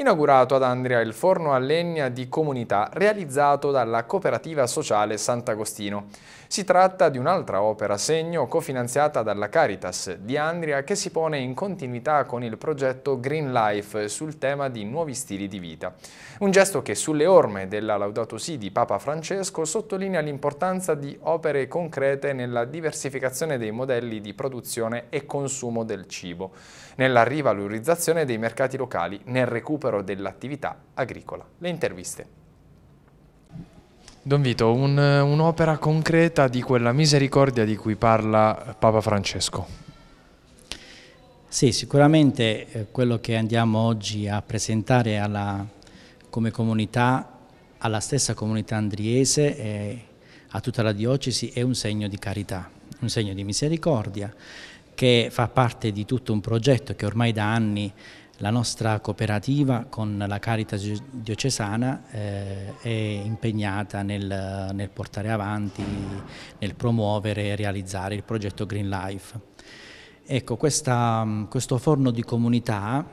inaugurato ad Andria il forno a legna di comunità realizzato dalla cooperativa sociale Sant'Agostino. Si tratta di un'altra opera segno cofinanziata dalla Caritas di Andria che si pone in continuità con il progetto Green Life sul tema di nuovi stili di vita. Un gesto che sulle orme della Laudato Si di Papa Francesco sottolinea l'importanza di opere concrete nella diversificazione dei modelli di produzione e consumo del cibo, nella rivalorizzazione dei mercati locali, nel recupero dell'attività agricola. Le interviste. Don Vito, un, eh, un'opera concreta di quella misericordia di cui parla Papa Francesco. Sì, sicuramente eh, quello che andiamo oggi a presentare alla, come comunità, alla stessa comunità andriese e a tutta la diocesi è un segno di carità, un segno di misericordia che fa parte di tutto un progetto che ormai da anni la nostra cooperativa con la Caritas diocesana eh, è impegnata nel, nel portare avanti, nel promuovere e realizzare il progetto Green Life. Ecco, questa, questo forno di comunità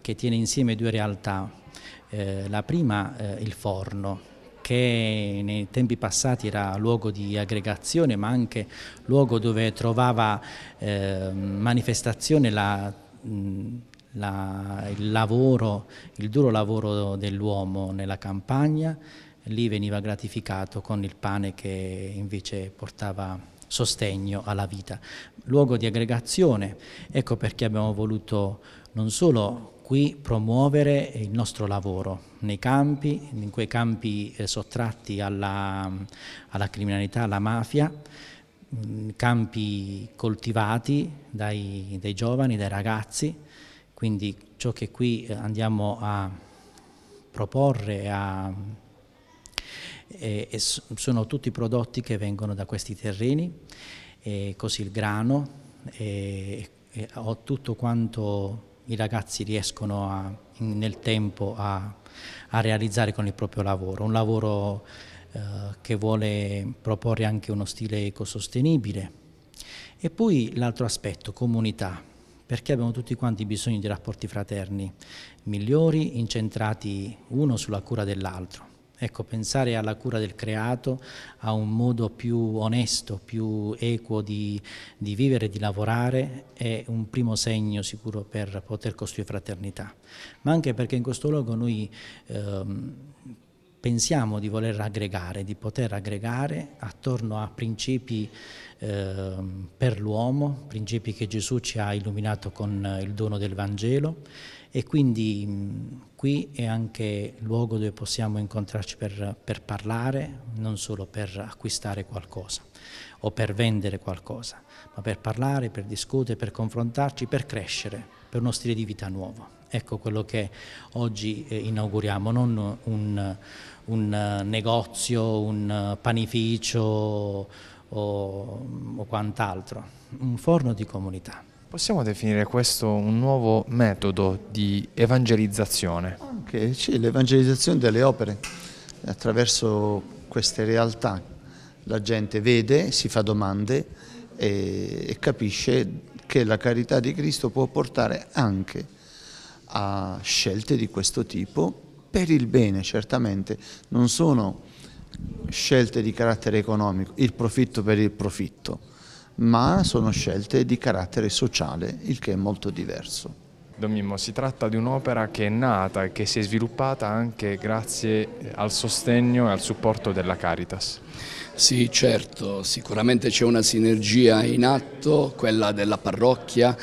che tiene insieme due realtà, eh, la prima eh, il forno, che nei tempi passati era luogo di aggregazione ma anche luogo dove trovava eh, manifestazione la mh, la, il lavoro, il duro lavoro dell'uomo nella campagna, lì veniva gratificato con il pane che invece portava sostegno alla vita. Luogo di aggregazione, ecco perché abbiamo voluto non solo qui promuovere il nostro lavoro nei campi, in quei campi eh, sottratti alla, alla criminalità, alla mafia, mm, campi coltivati dai, dai giovani, dai ragazzi, quindi ciò che qui eh, andiamo a proporre a, e, eh, e sono tutti prodotti che vengono da questi terreni, così il grano e, e tutto quanto i ragazzi riescono a, nel tempo a, a, realizzare con il proprio lavoro. Un lavoro eh, che vuole proporre anche uno stile ecosostenibile. E poi l'altro aspetto, comunità perché abbiamo tutti quanti bisogno di rapporti fraterni, migliori, incentrati uno sulla cura dell'altro. Ecco, pensare alla cura del creato, a un modo più onesto, più equo di, di vivere e di lavorare è un primo segno sicuro per poter costruire fraternità, ma anche perché in questo luogo noi ehm, pensiamo di voler aggregare, di poter aggregare attorno a principi eh, per l'uomo, principi che Gesù ci ha illuminato con eh, il dono del Vangelo e quindi mh, mm, qui è anche il luogo dove possiamo incontrarci per, per parlare, non solo per acquistare qualcosa o per vendere qualcosa, ma per parlare, per discutere, per confrontarci, per crescere per uno stile di vita nuovo. Ecco quello che oggi eh, inauguriamo, non un, un eh, negozio, un eh, panificio o, o quant'altro, un forno di comunità. Possiamo definire questo un nuovo metodo di evangelizzazione? Anche sì, l'evangelizzazione delle opere. Attraverso queste realtà la gente vede, si fa domande e, e capisce che la carità di Cristo può portare anche a scelte di questo tipo per il bene certamente, non sono scelte di carattere economico, il profitto per il profitto, ma sono scelte di carattere sociale, il che è molto diverso. Don Mimmo, si tratta di un'opera che è nata e che si è sviluppata anche grazie eh, al sostegno e al supporto della Caritas. Sì, certo, sicuramente c'è una sinergia in atto, quella della parrocchia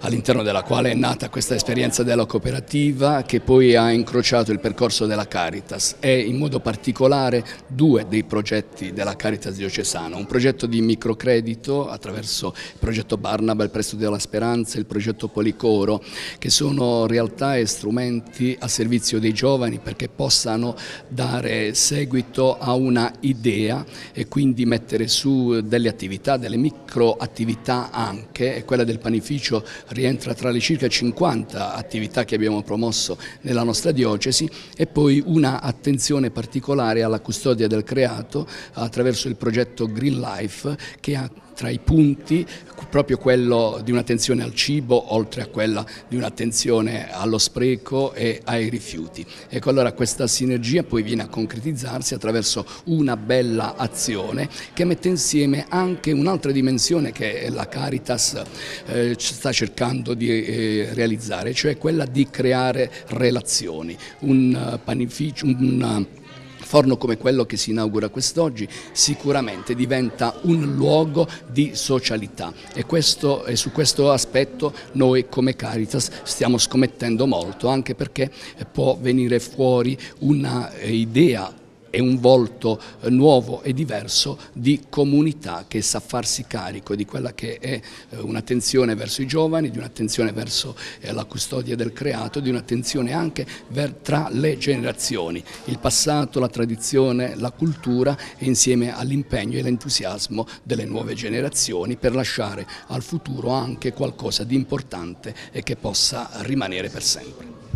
all'interno della quale è nata questa esperienza della cooperativa che poi ha incrociato il percorso della Caritas e in modo particolare due dei progetti della Caritas diocesana, un progetto di microcredito attraverso il progetto Barnaba, il prestito della speranza, e il progetto Policoro, che sono realtà e strumenti a servizio dei giovani perché possano dare seguito a una idea e quindi mettere su delle attività, delle micro attività anche, e quella del panificio rientra tra le circa 50 attività che abbiamo promosso nella nostra diocesi e poi una attenzione particolare alla custodia del creato attraverso il progetto Green Life che ha tra i punti proprio quello di un'attenzione al cibo oltre a quella di un'attenzione allo spreco e ai rifiuti. Ecco allora questa sinergia poi viene a concretizzarsi attraverso una bella azione che mette insieme anche un'altra dimensione che la Caritas eh, sta cercando di eh, realizzare, cioè quella di creare relazioni, un eh, panificio, un, forno come quello che si inaugura quest'oggi sicuramente diventa un luogo di socialità e, questo, e, su questo aspetto noi come Caritas stiamo scommettendo molto anche perché può venire fuori un'idea è un volto eh, nuovo e diverso di comunità che sa farsi carico di quella che è eh, un'attenzione verso i giovani, di un'attenzione verso eh, la custodia del creato, di un'attenzione anche tra le generazioni, il passato, la tradizione, la cultura insieme all'impegno e l'entusiasmo delle nuove generazioni per lasciare al futuro anche qualcosa di importante e che possa rimanere per sempre.